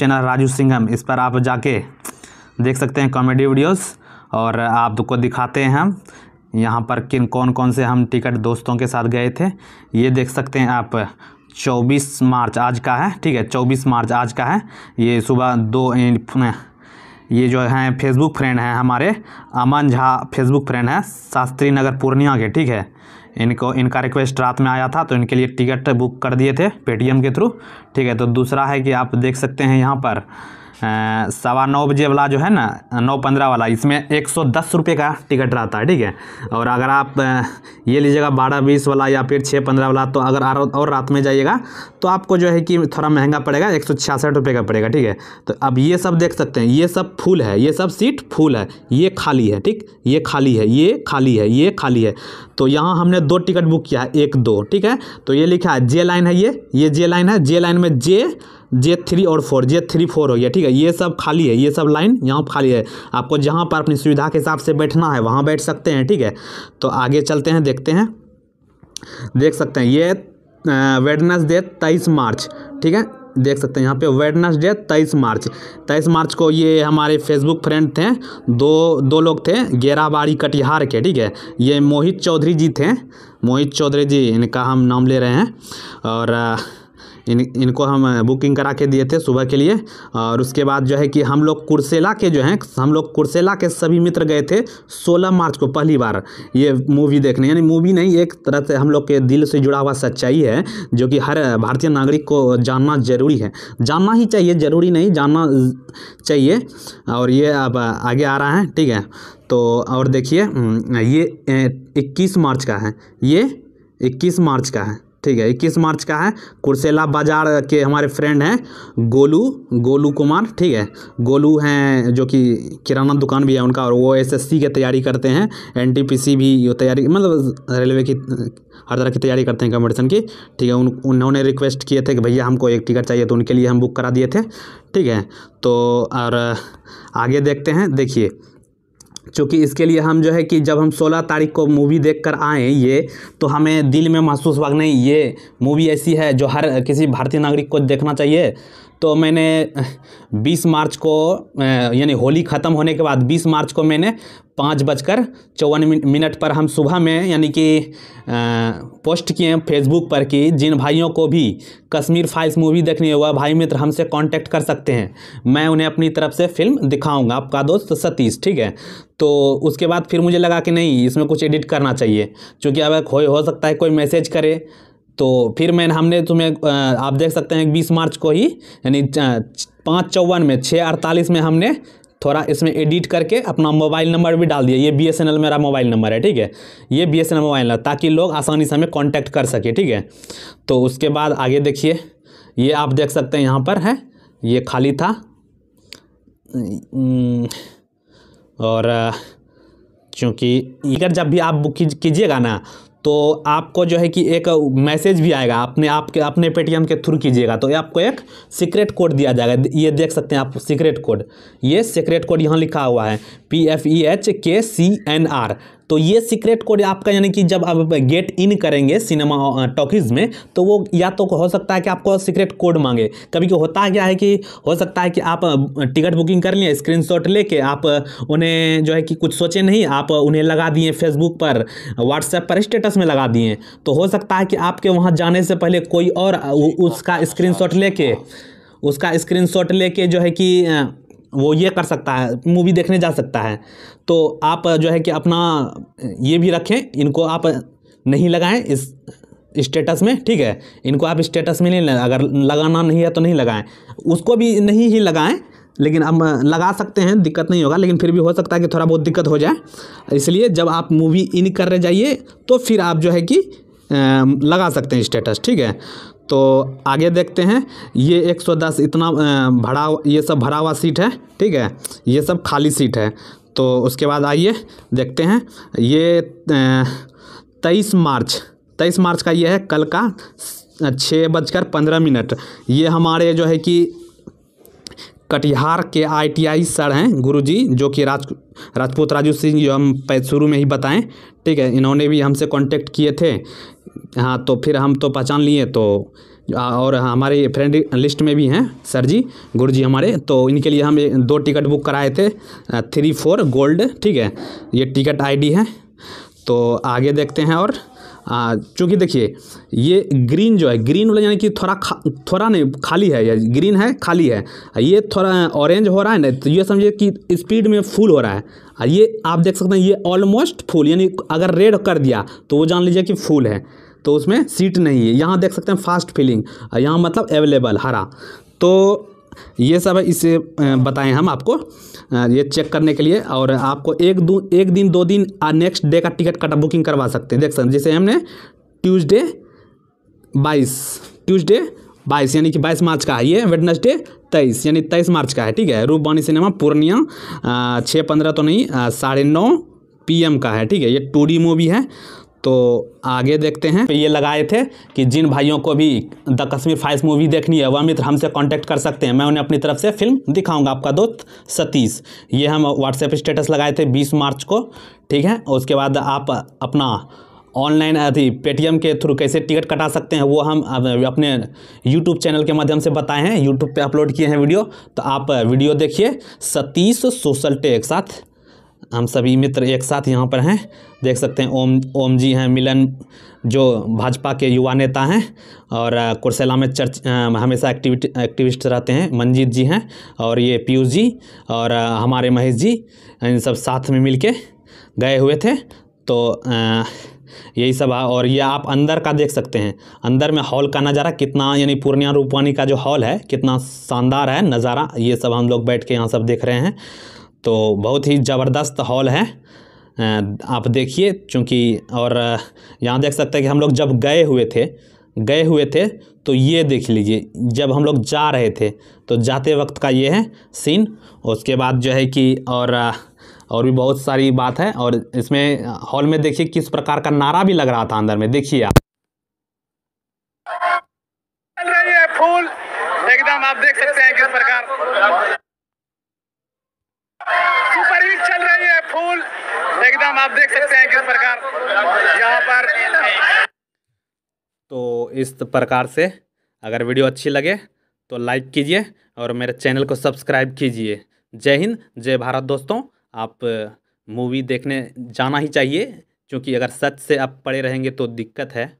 channel Raju Singham इस पर आप जाके देख सकते हैं कॉमेडी वीडियोस और आपको तो दिखाते हैं हम यहाँ पर किन कौन कौन से हम टिकट दोस्तों के साथ गए थे ये देख सकते हैं आप 24 मार्च आज का है ठीक है 24 मार्च आज का है ये सुबह दो ये जो है फेसबुक फ्रेंड हैं हमारे अमन झा फेसबुक फ्रेंड हैं शास्त्री नगर पूर्णिया के ठीक है इनको इनका रिक्वेस्ट रात में आया था तो इनके लिए टिकट बुक कर दिए थे पेटीएम के थ्रू ठीक है तो दूसरा है कि आप देख सकते हैं यहाँ पर सवा नौ बजे वाला जो है ना नौ पंद्रह वाला इसमें एक सौ दस रुपये का टिकट रहता है ठीक है और अगर आप ये लीजिएगा बारह बीस वाला या फिर छः पंद्रह वाला तो अगर और रात में जाइएगा तो आपको जो है कि थोड़ा महंगा पड़ेगा एक सौ छियासठ रुपये का पड़ेगा ठीक है तो अब ये सब देख सकते हैं ये सब फुल है ये सब सीट फुल है ये खाली है ठीक ये खाली है ये खाली है ये खाली है तो यहाँ हमने दो टिकट बुक किया है एक दो ठीक है तो ये लिखा है जे लाइन है ये ये जे लाइन है जे लाइन में जे जे थ्री और फोर जे थ्री फोर हो गया ठीक है ये सब खाली है ये सब लाइन यहाँ खाली है आपको जहाँ पर अपनी सुविधा के हिसाब से बैठना है वहाँ बैठ सकते हैं ठीक है तो आगे चलते हैं देखते हैं देख सकते हैं ये डे तेईस मार्च ठीक है देख सकते हैं यहाँ पे डे तेईस मार्च तेईस मार्च को ये हमारे फेसबुक फ्रेंड थे दो दो लोग थे गेराबाड़ी कटिहार के ठीक है ये मोहित चौधरी जी थे मोहित चौधरी जी इनका हम नाम ले रहे हैं और इन इनको हम बुकिंग करा के दिए थे सुबह के लिए और उसके बाद जो है कि हम लोग कुर्सेला के जो हैं हम लोग कुर्सेला के सभी मित्र गए थे 16 मार्च को पहली बार ये मूवी देखने यानी मूवी नहीं एक तरह से हम लोग के दिल से जुड़ा हुआ सच्चाई है जो कि हर भारतीय नागरिक को जानना जरूरी है जानना ही चाहिए ज़रूरी नहीं जानना चाहिए और ये अब आगे आ रहा है ठीक है तो और देखिए ये इक्कीस मार्च का है ये इक्कीस मार्च का है ठीक है इक्कीस मार्च का है कुरसेला बाजार के हमारे फ्रेंड हैं गोलू गोलू कुमार ठीक है गोलू हैं जो कि किराना दुकान भी है उनका और वो एसएससी की तैयारी करते हैं एनटीपीसी भी यो तैयारी मतलब रेलवे की हर तरह की तैयारी करते हैं कॉम्पिटिशन की ठीक है उन उन्होंने रिक्वेस्ट किए थे कि भैया हमको एक टिकट चाहिए तो उनके लिए हम बुक करा दिए थे ठीक है तो और आगे देखते हैं देखिए चूँकि इसके लिए हम जो है कि जब हम 16 तारीख को मूवी देख कर आएँ ये तो हमें दिल में महसूस हुआ नहीं ये मूवी ऐसी है जो हर किसी भारतीय नागरिक को देखना चाहिए तो मैंने 20 मार्च को यानी होली ख़त्म होने के बाद 20 मार्च को मैंने पाँच बजकर चौवन मिनट पर हम सुबह में यानी कि पोस्ट किए फेसबुक पर कि जिन भाइयों को भी कश्मीर फाइल्स मूवी देखनी हुआ भाई मित्र हमसे कांटेक्ट कर सकते हैं मैं उन्हें अपनी तरफ से फिल्म दिखाऊंगा आपका दोस्त सतीश ठीक है तो उसके बाद फिर मुझे लगा कि नहीं इसमें कुछ एडिट करना चाहिए क्योंकि अब हो सकता है कोई मैसेज करे तो फिर मैंने हमने तुम्हें आप देख सकते हैं बीस मार्च को ही यानी पाँच चौवन में छः अड़तालीस में हमने थोड़ा इसमें एडिट करके अपना मोबाइल नंबर भी डाल दिया ये बी एस एन एल मेरा मोबाइल नंबर है ठीक है ये B S N L mobile number ताकि लोग आसानी से हमें कॉन्टैक्ट कर सके ठीक है तो उसके बाद आगे देखिए ये आप देख सकते हैं यहाँ पर है ये खाली था और चूँकि इधर जब भी आप बुक कीजिएगा ना तो आपको जो है कि एक मैसेज भी आएगा आपने आपके अपने पेटीएम के थ्रू कीजिएगा तो ये आपको एक सीक्रेट कोड दिया जाएगा ये देख सकते हैं आप सीक्रेट कोड ये सीक्रेट कोड यहाँ लिखा हुआ है पी एफ ई एच के सी एन आर तो ये सीक्रेट कोड आपका यानी कि जब आप गेट इन करेंगे सिनेमा टॉकीज़ में तो वो या तो हो सकता है कि आपको सीक्रेट कोड मांगे कभी होता क्या है कि हो सकता है कि आप टिकट बुकिंग कर लिए स्क्रीन लेके आप उन्हें जो है कि कुछ सोचे नहीं आप उन्हें लगा दिए फेसबुक पर व्हाट्सएप पर स्टेटस में लगा दिए तो हो सकता है कि आपके वहाँ जाने से पहले कोई और उसका स्क्रीनशॉट लेके उसका स्क्रीनशॉट लेके जो है कि वो ये कर सकता है मूवी देखने जा सकता है तो आप जो है कि अपना ये भी रखें इनको आप नहीं लगाएं इस स्टेटस में ठीक है इनको आप स्टेटस में नहीं अगर लगाना नहीं है तो नहीं लगाएं उसको भी नहीं ही लगाएं लेकिन हम लगा सकते हैं दिक्कत नहीं होगा लेकिन फिर भी हो सकता है कि थोड़ा बहुत दिक्कत हो जाए इसलिए जब आप मूवी इन कर रहे जाइए तो फिर आप जो है कि लगा सकते हैं स्टेटस ठीक है तो आगे देखते हैं ये 110 इतना भरा ये सब भरा हुआ सीट है ठीक है ये सब खाली सीट है तो उसके बाद आइए देखते हैं ये तेईस मार्च तेईस मार्च का ये है कल का छः बजकर पंद्रह मिनट ये हमारे जो है कि कटिहार के आईटीआई सर हैं गुरुजी जो कि राज राजपूत राजू सिंह जो हम शुरू में ही बताएं ठीक है इन्होंने भी हमसे कांटेक्ट किए थे हाँ तो फिर हम तो पहचान लिए तो और हमारे फ्रेंड लिस्ट में भी हैं सर जी गुरु जी हमारे तो इनके लिए हम दो टिकट बुक कराए थे थ्री फोर गोल्ड ठीक है ये टिकट आईडी है तो आगे देखते हैं और चूँकि देखिए ये ग्रीन जो है ग्रीन वाला यानी कि थोड़ा खा थोड़ा नहीं खाली है ये ग्रीन है खाली है ये थोड़ा ऑरेंज हो रहा है ना तो ये समझिए कि स्पीड में फुल हो रहा है ये आप देख सकते हैं ये ऑलमोस्ट फुल यानी अगर रेड कर दिया तो वो जान लीजिए कि फुल है तो उसमें सीट नहीं है यहाँ देख सकते हैं फास्ट फीलिंग यहाँ मतलब अवेलेबल हरा तो ये सब इसे बताएं हम आपको ये चेक करने के लिए और आपको एक दो एक दिन दो दिन आ नेक्स्ट डे का टिकट कटा बुकिंग करवा सकते हैं देख सकते जैसे हमने ट्यूसडे बाईस ट्यूसडे बाईस यानी कि बाईस मार्च का है ये वेडनेसडे तेईस यानी तेईस मार्च का है ठीक है रूपबानी सिनेमा पूर्णिया छः पंद्रह तो नहीं साढ़े नौ पीएम का है ठीक है ये टू मूवी है तो आगे देखते हैं ये लगाए थे कि जिन भाइयों को भी द कश्मीर फाइल्स मूवी देखनी है वह मित्र हमसे कांटेक्ट कर सकते हैं मैं उन्हें अपनी तरफ से फिल्म दिखाऊंगा आपका दोस्त सतीश ये हम व्हाट्सएप स्टेटस लगाए थे 20 मार्च को ठीक है उसके बाद आप अपना ऑनलाइन अभी पेटीएम के थ्रू कैसे टिकट कटा सकते हैं वो हम अपने यूट्यूब चैनल के माध्यम से बताए हैं यूट्यूब पर अपलोड किए हैं वीडियो तो आप वीडियो देखिए सतीश सोशल टे एक साथ हम सभी मित्र एक साथ यहाँ पर हैं देख सकते हैं ओम ओम जी हैं मिलन जो भाजपा के युवा नेता हैं और कुरसेला में चर्च हमेशा एक्टिविट एक्टिविस्ट रहते हैं मंजीत जी हैं और ये पीयूष जी और हमारे महेश जी इन सब साथ में मिल के गए हुए थे तो यही सब है और ये आप अंदर का देख सकते हैं अंदर में हॉल का नज़ारा कितना यानी पूर्णिया रूपवानी का जो हॉल है कितना शानदार है नज़ारा ये सब हम लोग बैठ के यहाँ सब देख रहे हैं तो बहुत ही ज़बरदस्त हॉल है आप देखिए चूँकि और यहाँ देख सकते हैं कि हम लोग जब गए हुए थे गए हुए थे तो ये देख लीजिए जब हम लोग जा रहे थे तो जाते वक्त का ये है सीन उसके बाद जो है कि और और भी बहुत सारी बात है और इसमें हॉल में देखिए किस प्रकार का नारा भी लग रहा था अंदर में देखिए आप एकदम आप देख सकते हैं किस प्रकार इस प्रकार से अगर वीडियो अच्छी लगे तो लाइक कीजिए और मेरे चैनल को सब्सक्राइब कीजिए जय हिंद जय भारत दोस्तों आप मूवी देखने जाना ही चाहिए क्योंकि अगर सच से आप पड़े रहेंगे तो दिक्कत है